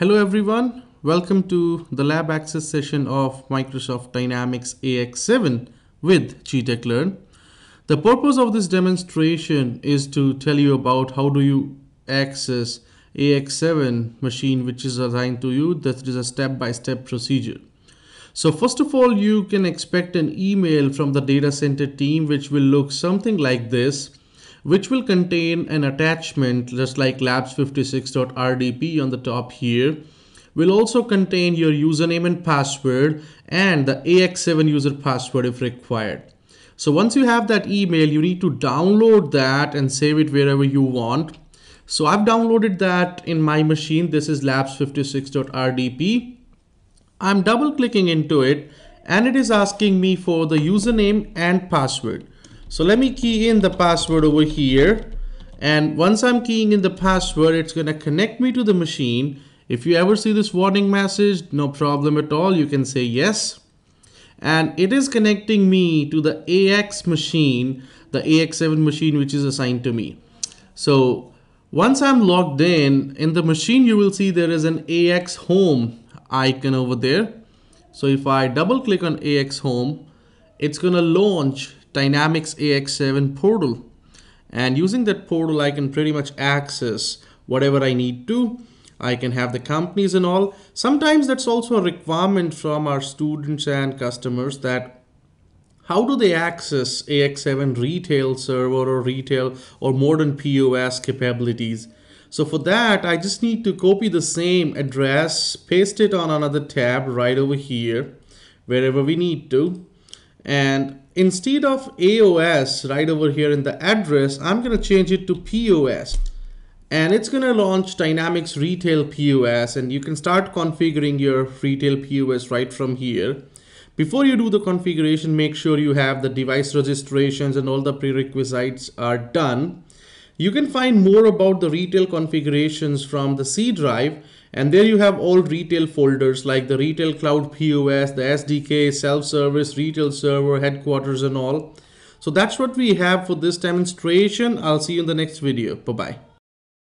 Hello everyone, welcome to the lab access session of Microsoft Dynamics AX7 with GTEC Learn. The purpose of this demonstration is to tell you about how do you access AX7 machine which is assigned to you. That is a step-by-step -step procedure. So first of all, you can expect an email from the data center team which will look something like this which will contain an attachment just like labs56.rdp on the top here will also contain your username and password and the AX7 user password if required. So once you have that email, you need to download that and save it wherever you want. So I've downloaded that in my machine. This is labs56.rdp. I'm double clicking into it and it is asking me for the username and password. So let me key in the password over here. And once I'm keying in the password, it's going to connect me to the machine. If you ever see this warning message, no problem at all. You can say yes. And it is connecting me to the AX machine, the AX7 machine, which is assigned to me. So once I'm logged in, in the machine, you will see there is an AX home icon over there. So if I double click on AX home, it's going to launch Dynamics AX7 portal. And using that portal, I can pretty much access whatever I need to. I can have the companies and all. Sometimes that's also a requirement from our students and customers that how do they access AX7 retail server or retail or modern POS capabilities? So for that, I just need to copy the same address, paste it on another tab right over here, wherever we need to. And instead of AOS right over here in the address, I'm going to change it to POS and it's going to launch Dynamics Retail POS and you can start configuring your retail POS right from here. Before you do the configuration, make sure you have the device registrations and all the prerequisites are done. You can find more about the retail configurations from the C drive and there you have all retail folders like the retail cloud POS, the SDK, self-service, retail server, headquarters and all. So that's what we have for this demonstration. I'll see you in the next video. Bye-bye.